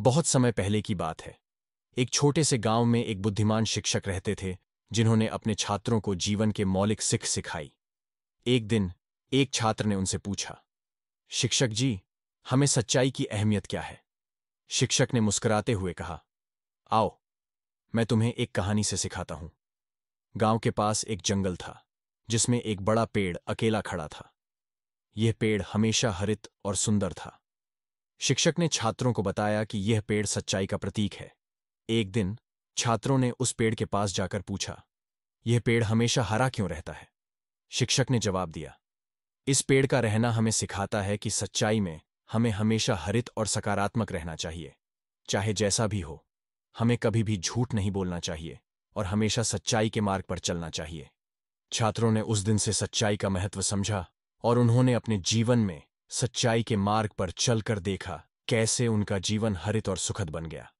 बहुत समय पहले की बात है एक छोटे से गांव में एक बुद्धिमान शिक्षक रहते थे जिन्होंने अपने छात्रों को जीवन के मौलिक सिख सिखाई एक दिन एक छात्र ने उनसे पूछा शिक्षक जी हमें सच्चाई की अहमियत क्या है शिक्षक ने मुस्कुराते हुए कहा आओ मैं तुम्हें एक कहानी से सिखाता हूं गांव के पास एक जंगल था जिसमें एक बड़ा पेड़ अकेला खड़ा था यह पेड़ हमेशा हरित और सुंदर था शिक्षक ने छात्रों को बताया कि यह पेड़ सच्चाई का प्रतीक है एक दिन छात्रों ने उस पेड़ के पास जाकर पूछा यह पेड़ हमेशा हरा क्यों रहता है शिक्षक ने जवाब दिया इस पेड़ का रहना हमें सिखाता है कि सच्चाई में हमें हमेशा हरित और सकारात्मक रहना चाहिए चाहे जैसा भी हो हमें कभी भी झूठ नहीं बोलना चाहिए और हमेशा सच्चाई के मार्ग पर चलना चाहिए छात्रों ने उस दिन से सच्चाई का महत्व समझा और उन्होंने अपने जीवन में सच्चाई के मार्ग पर चलकर देखा कैसे उनका जीवन हरित और सुखद बन गया